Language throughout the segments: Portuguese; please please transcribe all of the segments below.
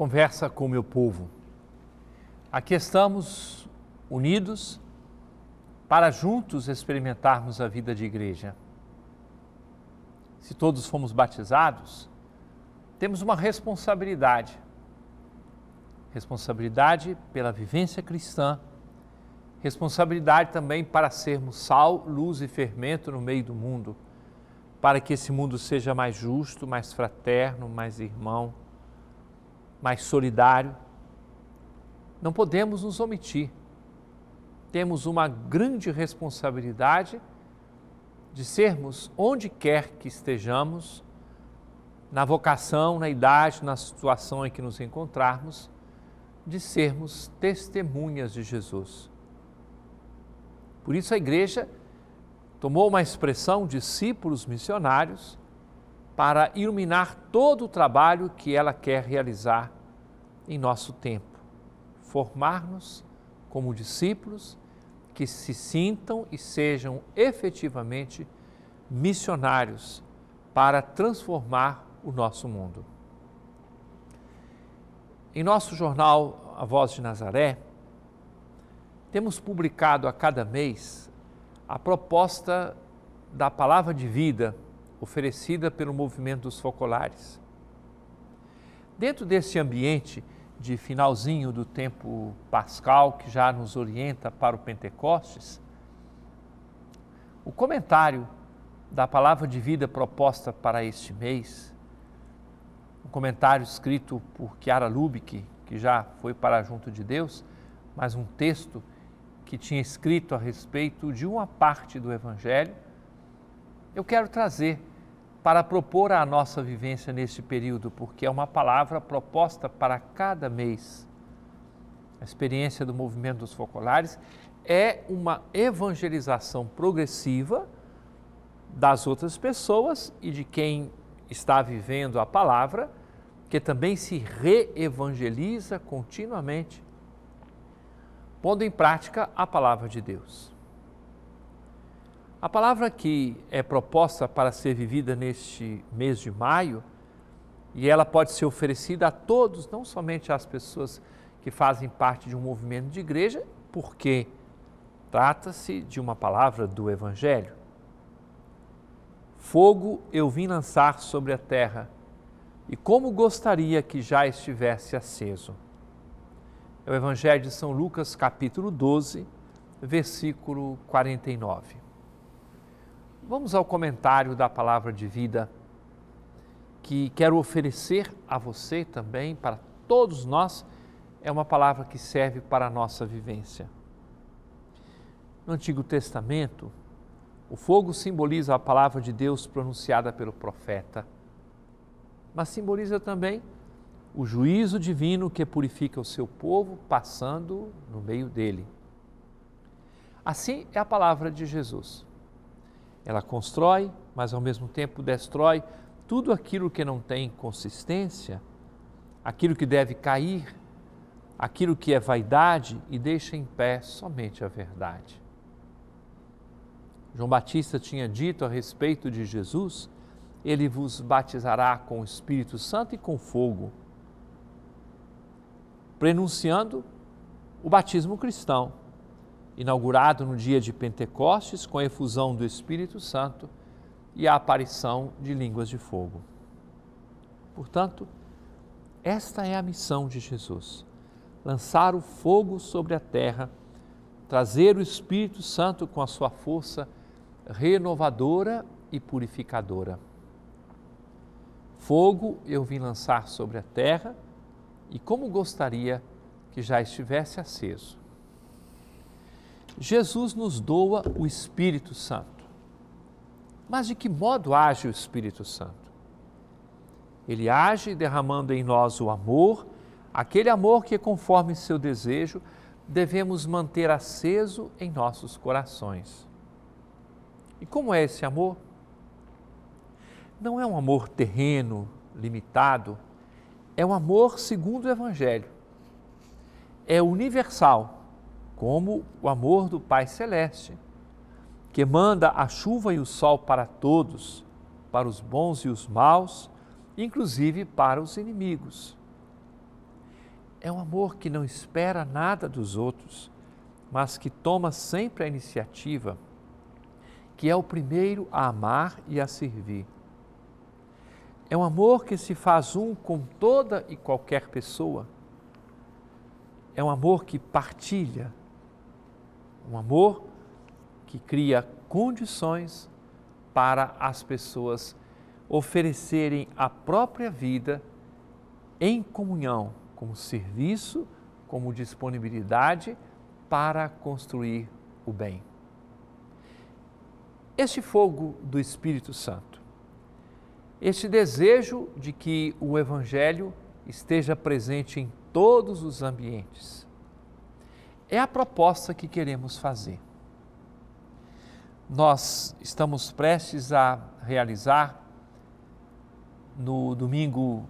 conversa com o meu povo. Aqui estamos unidos para juntos experimentarmos a vida de igreja. Se todos fomos batizados, temos uma responsabilidade. Responsabilidade pela vivência cristã, responsabilidade também para sermos sal, luz e fermento no meio do mundo, para que esse mundo seja mais justo, mais fraterno, mais irmão mais solidário. Não podemos nos omitir. Temos uma grande responsabilidade de sermos, onde quer que estejamos, na vocação, na idade, na situação em que nos encontrarmos, de sermos testemunhas de Jesus. Por isso a igreja tomou uma expressão discípulos missionários para iluminar todo o trabalho que ela quer realizar em nosso tempo. Formar-nos como discípulos que se sintam e sejam efetivamente missionários para transformar o nosso mundo. Em nosso jornal A Voz de Nazaré, temos publicado a cada mês a proposta da palavra de vida oferecida pelo movimento dos focolares. Dentro desse ambiente de finalzinho do tempo pascal, que já nos orienta para o Pentecostes, o comentário da palavra de vida proposta para este mês, um comentário escrito por Chiara Lubick, que já foi para junto de Deus, mas um texto que tinha escrito a respeito de uma parte do Evangelho, eu quero trazer para propor a nossa vivência nesse período, porque é uma palavra proposta para cada mês. A experiência do movimento dos focolares é uma evangelização progressiva das outras pessoas e de quem está vivendo a palavra, que também se reevangeliza continuamente, pondo em prática a palavra de Deus. A palavra que é proposta para ser vivida neste mês de maio, e ela pode ser oferecida a todos, não somente às pessoas que fazem parte de um movimento de igreja, porque trata-se de uma palavra do Evangelho. Fogo eu vim lançar sobre a terra, e como gostaria que já estivesse aceso. É o Evangelho de São Lucas, capítulo 12, versículo 49. Vamos ao comentário da palavra de vida que quero oferecer a você também, para todos nós, é uma palavra que serve para a nossa vivência. No Antigo Testamento, o fogo simboliza a palavra de Deus pronunciada pelo profeta, mas simboliza também o juízo divino que purifica o seu povo passando no meio dele. Assim é a palavra de Jesus. Ela constrói, mas ao mesmo tempo destrói tudo aquilo que não tem consistência, aquilo que deve cair, aquilo que é vaidade e deixa em pé somente a verdade. João Batista tinha dito a respeito de Jesus: Ele vos batizará com o Espírito Santo e com fogo, prenunciando o batismo cristão inaugurado no dia de Pentecostes com a efusão do Espírito Santo e a aparição de línguas de fogo. Portanto, esta é a missão de Jesus: lançar o fogo sobre a terra, trazer o Espírito Santo com a sua força renovadora e purificadora. Fogo eu vim lançar sobre a terra e como gostaria que já estivesse aceso Jesus nos doa o Espírito Santo. Mas de que modo age o Espírito Santo? Ele age derramando em nós o amor, aquele amor que, conforme seu desejo, devemos manter aceso em nossos corações. E como é esse amor? Não é um amor terreno, limitado, é um amor segundo o Evangelho. É universal como o amor do Pai Celeste, que manda a chuva e o sol para todos, para os bons e os maus, inclusive para os inimigos. É um amor que não espera nada dos outros, mas que toma sempre a iniciativa, que é o primeiro a amar e a servir. É um amor que se faz um com toda e qualquer pessoa. É um amor que partilha, um amor que cria condições para as pessoas oferecerem a própria vida em comunhão, como serviço, como disponibilidade para construir o bem. Este fogo do Espírito Santo, este desejo de que o Evangelho esteja presente em todos os ambientes, é a proposta que queremos fazer. Nós estamos prestes a realizar no domingo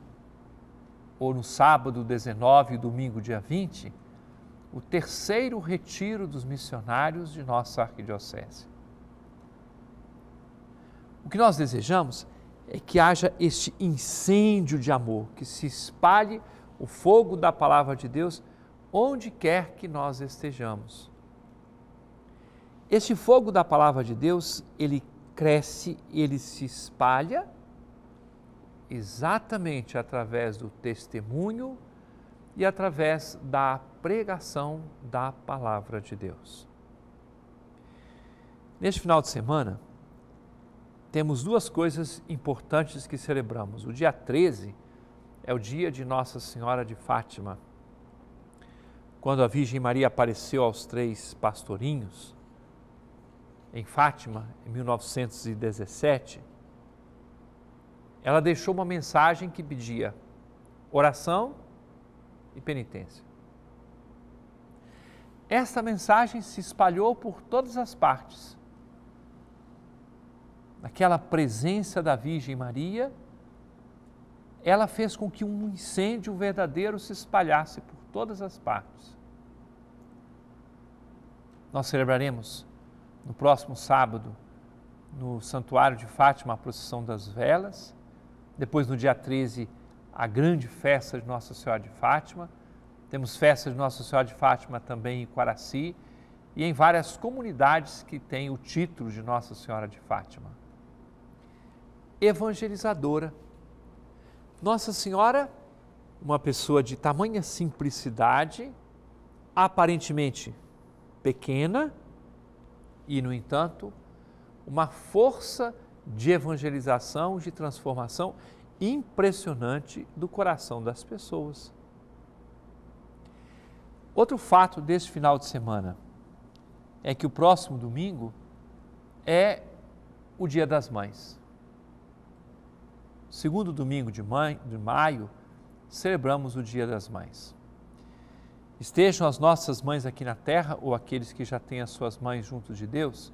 ou no sábado 19 e domingo dia 20, o terceiro retiro dos missionários de nossa arquidiocese. O que nós desejamos é que haja este incêndio de amor, que se espalhe o fogo da palavra de Deus onde quer que nós estejamos. Este fogo da palavra de Deus, ele cresce, ele se espalha exatamente através do testemunho e através da pregação da palavra de Deus. Neste final de semana, temos duas coisas importantes que celebramos. O dia 13 é o dia de Nossa Senhora de Fátima quando a Virgem Maria apareceu aos três pastorinhos, em Fátima, em 1917, ela deixou uma mensagem que pedia oração e penitência. Esta mensagem se espalhou por todas as partes. Naquela presença da Virgem Maria, ela fez com que um incêndio verdadeiro se espalhasse por todas as partes. Nós celebraremos no próximo sábado, no Santuário de Fátima, a procissão das velas. Depois, no dia 13, a grande festa de Nossa Senhora de Fátima. Temos festa de Nossa Senhora de Fátima também em Quaraci e em várias comunidades que têm o título de Nossa Senhora de Fátima. Evangelizadora. Nossa Senhora uma pessoa de tamanha simplicidade, aparentemente pequena, e, no entanto, uma força de evangelização, de transformação impressionante do coração das pessoas. Outro fato deste final de semana é que o próximo domingo é o Dia das Mães. Segundo domingo de, maio, celebramos o Dia das Mães. Estejam as nossas mães aqui na terra ou aqueles que já têm as suas mães junto de Deus,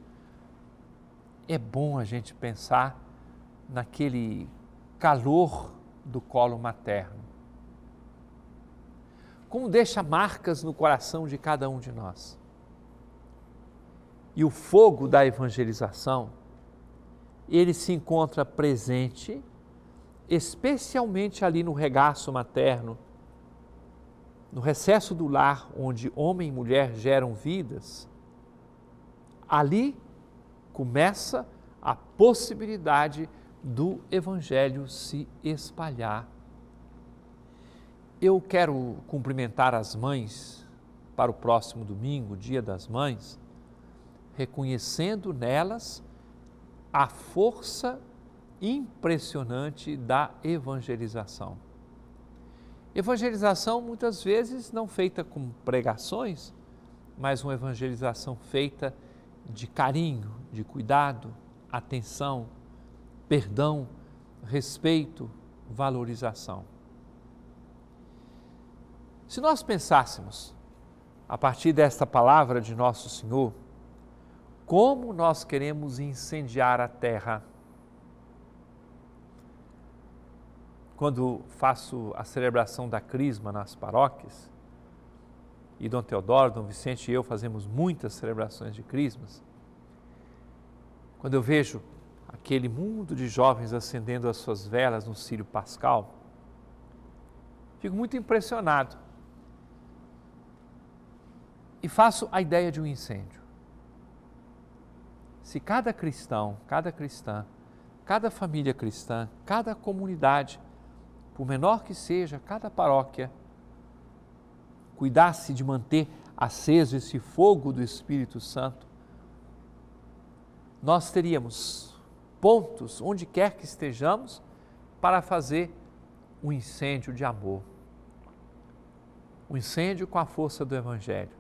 é bom a gente pensar naquele calor do colo materno. Como deixa marcas no coração de cada um de nós. E o fogo da evangelização, ele se encontra presente especialmente ali no regaço materno, no recesso do lar onde homem e mulher geram vidas, ali começa a possibilidade do evangelho se espalhar. Eu quero cumprimentar as mães para o próximo domingo, Dia das Mães, reconhecendo nelas a força impressionante da evangelização. Evangelização muitas vezes não feita com pregações, mas uma evangelização feita de carinho, de cuidado, atenção, perdão, respeito, valorização. Se nós pensássemos, a partir desta palavra de Nosso Senhor, como nós queremos incendiar a terra, quando faço a celebração da Crisma nas paróquias, e Dom Teodoro, Dom Vicente e eu fazemos muitas celebrações de Crismas, quando eu vejo aquele mundo de jovens acendendo as suas velas no Círio Pascal, fico muito impressionado e faço a ideia de um incêndio. Se cada cristão, cada cristã, cada família cristã, cada comunidade por menor que seja, cada paróquia cuidasse de manter aceso esse fogo do Espírito Santo, nós teríamos pontos, onde quer que estejamos, para fazer um incêndio de amor. Um incêndio com a força do Evangelho.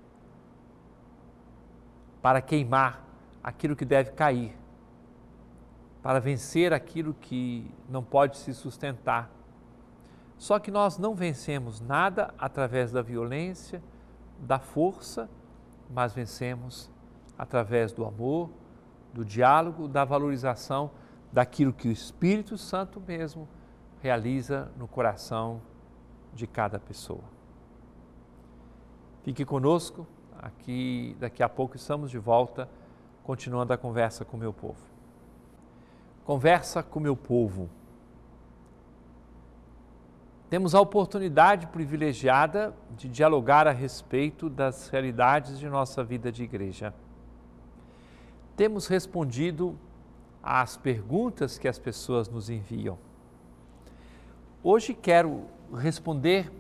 Para queimar aquilo que deve cair. Para vencer aquilo que não pode se sustentar só que nós não vencemos nada através da violência, da força, mas vencemos através do amor, do diálogo, da valorização daquilo que o Espírito Santo mesmo realiza no coração de cada pessoa. Fique conosco, aqui daqui a pouco estamos de volta, continuando a conversa com o meu povo. Conversa com o meu povo temos a oportunidade privilegiada de dialogar a respeito das realidades de nossa vida de igreja. Temos respondido às perguntas que as pessoas nos enviam. Hoje quero responder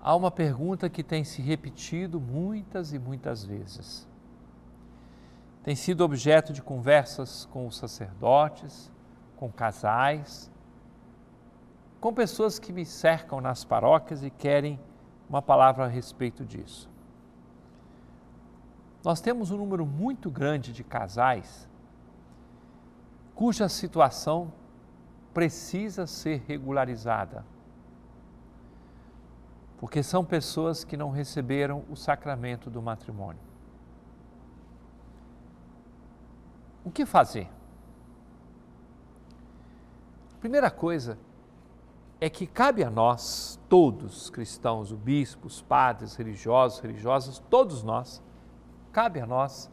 a uma pergunta que tem se repetido muitas e muitas vezes. Tem sido objeto de conversas com os sacerdotes, com casais, com pessoas que me cercam nas paróquias e querem uma palavra a respeito disso. Nós temos um número muito grande de casais cuja situação precisa ser regularizada. Porque são pessoas que não receberam o sacramento do matrimônio. O que fazer? Primeira coisa é que cabe a nós, todos cristãos, bispos, padres, religiosos, religiosas, todos nós, cabe a nós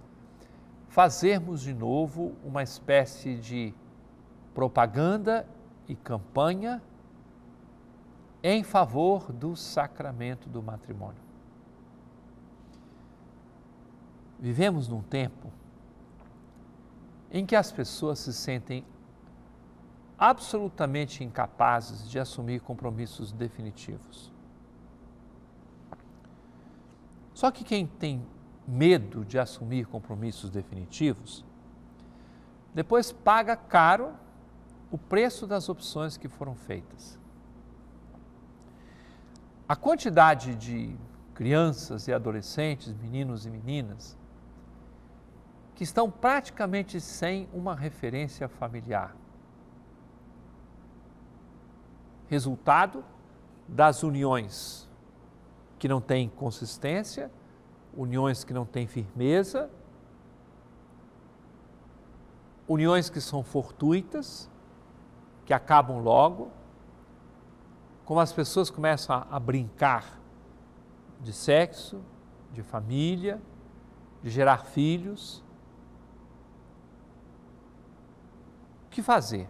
fazermos de novo uma espécie de propaganda e campanha em favor do sacramento do matrimônio. Vivemos num tempo em que as pessoas se sentem absolutamente incapazes de assumir compromissos definitivos. Só que quem tem medo de assumir compromissos definitivos, depois paga caro o preço das opções que foram feitas. A quantidade de crianças e adolescentes, meninos e meninas, que estão praticamente sem uma referência familiar, resultado das uniões que não têm consistência, uniões que não têm firmeza, uniões que são fortuitas, que acabam logo, como as pessoas começam a, a brincar de sexo, de família, de gerar filhos. O que fazer?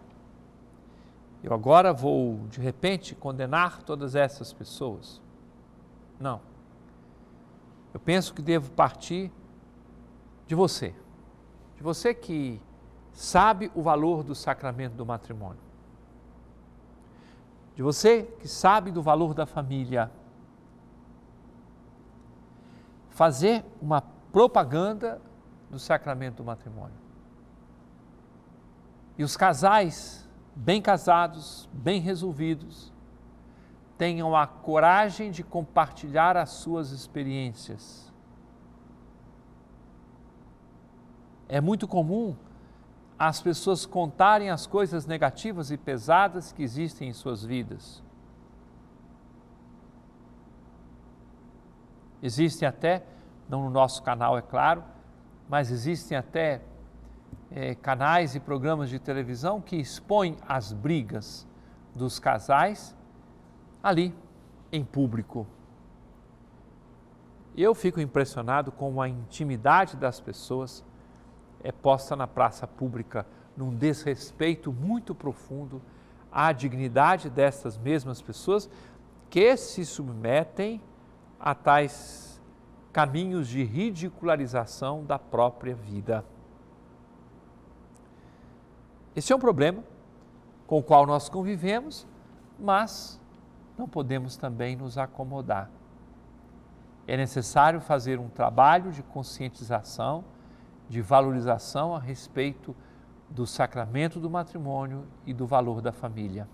eu agora vou, de repente, condenar todas essas pessoas. Não. Eu penso que devo partir de você, de você que sabe o valor do sacramento do matrimônio, de você que sabe do valor da família. Fazer uma propaganda do sacramento do matrimônio. E os casais bem casados, bem resolvidos, tenham a coragem de compartilhar as suas experiências. É muito comum as pessoas contarem as coisas negativas e pesadas que existem em suas vidas. Existem até, não no nosso canal, é claro, mas existem até é, canais e programas de televisão que expõem as brigas dos casais ali em público. Eu fico impressionado com a intimidade das pessoas é posta na praça pública num desrespeito muito profundo à dignidade dessas mesmas pessoas que se submetem a tais caminhos de ridicularização da própria vida. Esse é um problema com o qual nós convivemos, mas não podemos também nos acomodar. É necessário fazer um trabalho de conscientização, de valorização a respeito do sacramento do matrimônio e do valor da família.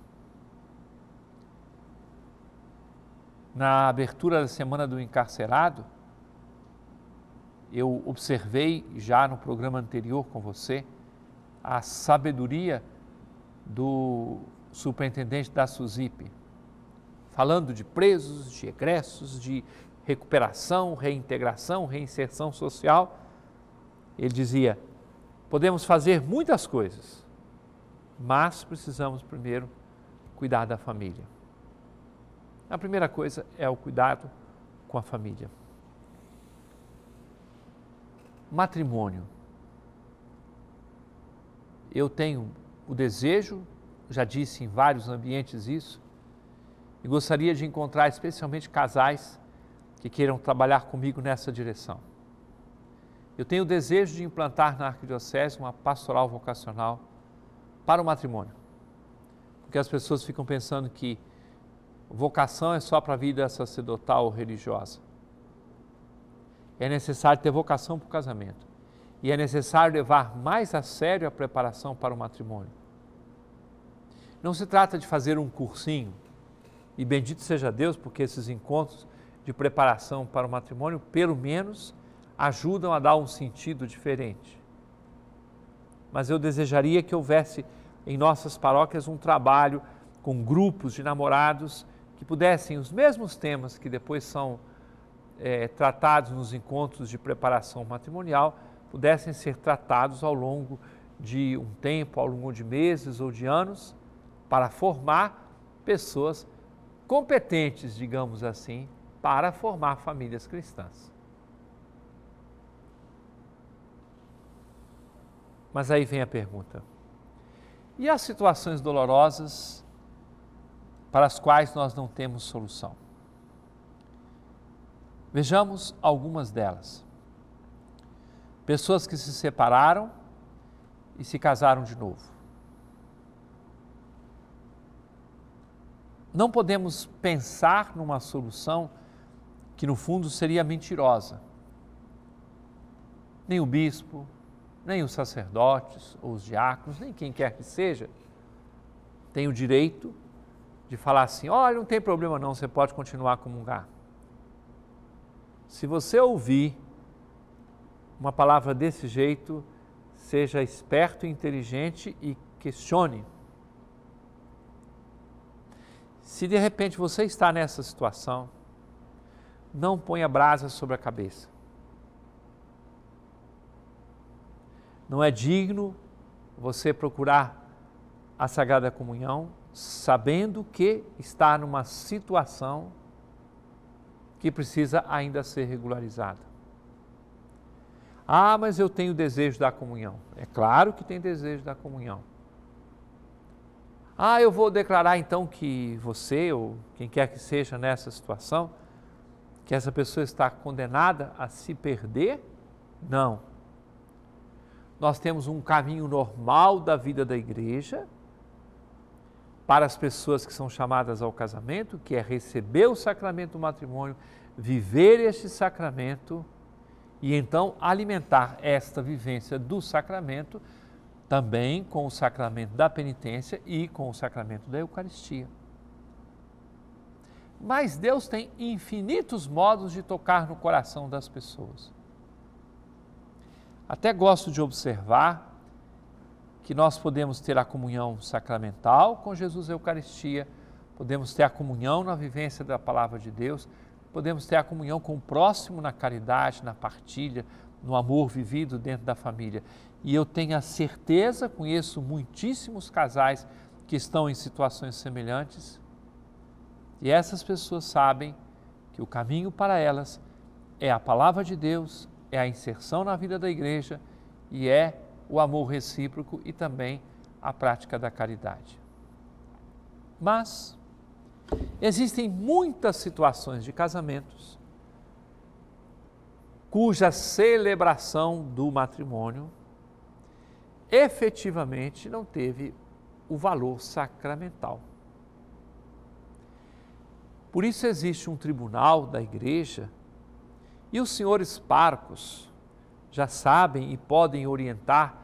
Na abertura da Semana do Encarcerado, eu observei já no programa anterior com você a sabedoria do superintendente da SUSIP, falando de presos, de egressos, de recuperação, reintegração, reinserção social. Ele dizia: podemos fazer muitas coisas, mas precisamos primeiro cuidar da família. A primeira coisa é o cuidado com a família. Matrimônio eu tenho o desejo, já disse em vários ambientes isso, e gostaria de encontrar especialmente casais que queiram trabalhar comigo nessa direção. Eu tenho o desejo de implantar na Arquidiocese uma pastoral vocacional para o matrimônio. Porque as pessoas ficam pensando que vocação é só para a vida sacerdotal ou religiosa. É necessário ter vocação para o casamento. E é necessário levar mais a sério a preparação para o matrimônio. Não se trata de fazer um cursinho, e bendito seja Deus, porque esses encontros de preparação para o matrimônio, pelo menos, ajudam a dar um sentido diferente. Mas eu desejaria que houvesse em nossas paróquias um trabalho com grupos de namorados que pudessem, os mesmos temas que depois são é, tratados nos encontros de preparação matrimonial, pudessem ser tratados ao longo de um tempo, ao longo de meses ou de anos, para formar pessoas competentes, digamos assim, para formar famílias cristãs. Mas aí vem a pergunta: e as situações dolorosas para as quais nós não temos solução? Vejamos algumas delas. Pessoas que se separaram e se casaram de novo. Não podemos pensar numa solução que, no fundo, seria mentirosa. Nem o bispo, nem os sacerdotes ou os diáconos, nem quem quer que seja, tem o direito de falar assim: olha, não tem problema não, você pode continuar a comungar. Se você ouvir uma palavra desse jeito, seja esperto, inteligente e questione. Se de repente você está nessa situação, não ponha brasa sobre a cabeça. Não é digno você procurar a Sagrada Comunhão sabendo que está numa situação que precisa ainda ser regularizada. Ah, mas eu tenho desejo da comunhão. É claro que tem desejo da comunhão. Ah, eu vou declarar então que você ou quem quer que seja nessa situação, que essa pessoa está condenada a se perder? Não. Nós temos um caminho normal da vida da igreja para as pessoas que são chamadas ao casamento, que é receber o sacramento do matrimônio, viver este sacramento e então alimentar esta vivência do sacramento também com o sacramento da penitência e com o sacramento da Eucaristia. Mas Deus tem infinitos modos de tocar no coração das pessoas. Até gosto de observar que nós podemos ter a comunhão sacramental com Jesus Eucaristia, podemos ter a comunhão na vivência da palavra de Deus, podemos ter a comunhão com o próximo na caridade, na partilha, no amor vivido dentro da família. E eu tenho a certeza, conheço muitíssimos casais que estão em situações semelhantes, e essas pessoas sabem que o caminho para elas é a palavra de Deus, é a inserção na vida da igreja e é o amor recíproco e também a prática da caridade. Mas Existem muitas situações de casamentos cuja celebração do matrimônio efetivamente não teve o valor sacramental. Por isso existe um tribunal da igreja e os senhores parcos já sabem e podem orientar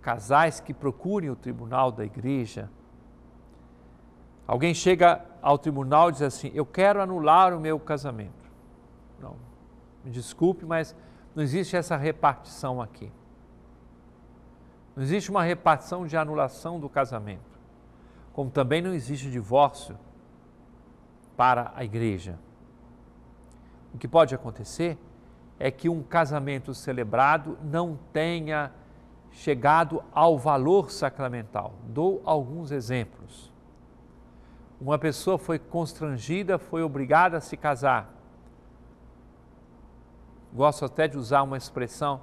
casais que procurem o tribunal da igreja. Alguém chega ao tribunal e diz assim: Eu quero anular o meu casamento. Não, me desculpe, mas não existe essa repartição aqui. Não existe uma repartição de anulação do casamento. Como também não existe divórcio para a igreja. O que pode acontecer é que um casamento celebrado não tenha chegado ao valor sacramental. Dou alguns exemplos uma pessoa foi constrangida, foi obrigada a se casar. Gosto até de usar uma expressão,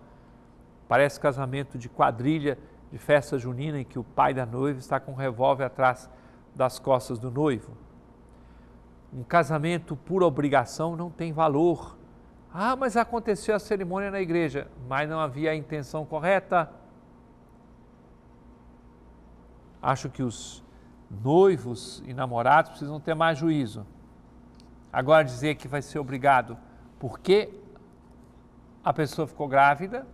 parece casamento de quadrilha, de festa junina, em que o pai da noiva está com um revólver atrás das costas do noivo. Um casamento por obrigação não tem valor. Ah, mas aconteceu a cerimônia na igreja, mas não havia a intenção correta. Acho que os noivos e namorados precisam ter mais juízo. Agora dizer que vai ser obrigado porque a pessoa ficou grávida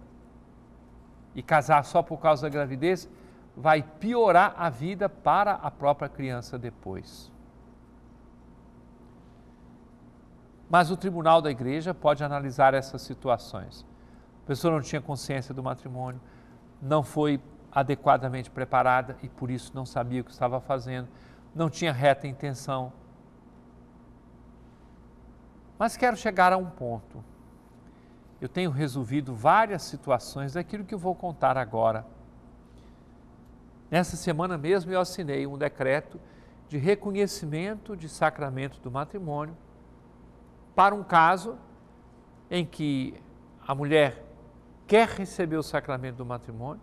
e casar só por causa da gravidez vai piorar a vida para a própria criança depois. Mas o tribunal da igreja pode analisar essas situações. A pessoa não tinha consciência do matrimônio, não foi adequadamente preparada e por isso não sabia o que estava fazendo, não tinha reta intenção. Mas quero chegar a um ponto. Eu tenho resolvido várias situações daquilo que eu vou contar agora. Nessa semana mesmo eu assinei um decreto de reconhecimento de sacramento do matrimônio para um caso em que a mulher quer receber o sacramento do matrimônio,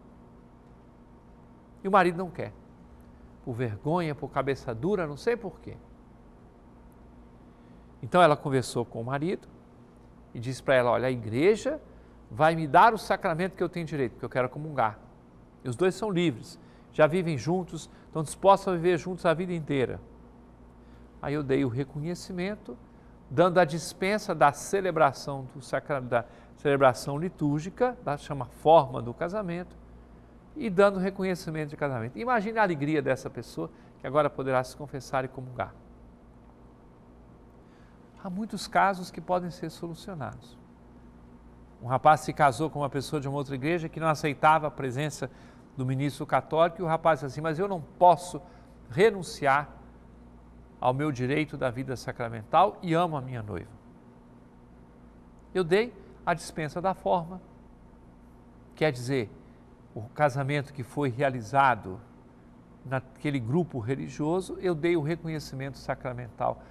e o marido não quer. Por vergonha, por cabeça dura, não sei porquê. Então ela conversou com o marido e disse para ela: Olha, a igreja vai me dar o sacramento que eu tenho direito, porque eu quero comungar. E os dois são livres, já vivem juntos, estão dispostos a viver juntos a vida inteira. Aí eu dei o reconhecimento, dando a dispensa da celebração do sacra, da celebração litúrgica, da chama forma do casamento, e dando reconhecimento de casamento. Imagine a alegria dessa pessoa que agora poderá se confessar e comungar. Há muitos casos que podem ser solucionados. Um rapaz se casou com uma pessoa de uma outra igreja que não aceitava a presença do ministro católico e o rapaz disse assim: Mas eu não posso renunciar ao meu direito da vida sacramental e amo a minha noiva. Eu dei a dispensa da forma, quer dizer, o casamento que foi realizado naquele grupo religioso, eu dei o reconhecimento sacramental.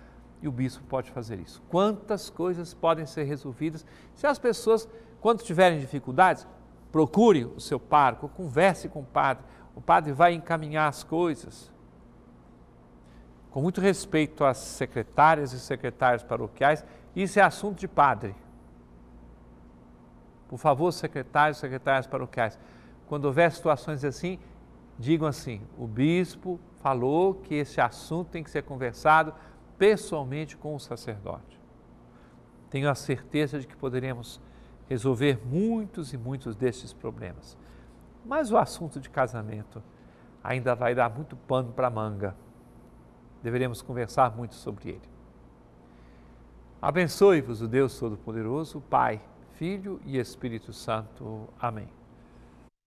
E o bispo pode fazer isso. Quantas coisas podem ser resolvidas se as pessoas, quando tiverem dificuldades, procure o seu parco, converse com o padre. O padre vai encaminhar as coisas. Com muito respeito às secretárias e secretários paroquiais, isso é assunto de padre. Por favor, secretários e secretárias paroquiais, quando houver situações assim, digam assim: o bispo falou que esse assunto tem que ser conversado pessoalmente com o sacerdote. Tenho a certeza de que poderemos resolver muitos e muitos destes problemas. Mas o assunto de casamento ainda vai dar muito pano para a manga. Deveremos conversar muito sobre ele. Abençoe-vos o Deus Todo-Poderoso, Pai, Filho e Espírito Santo. Amém.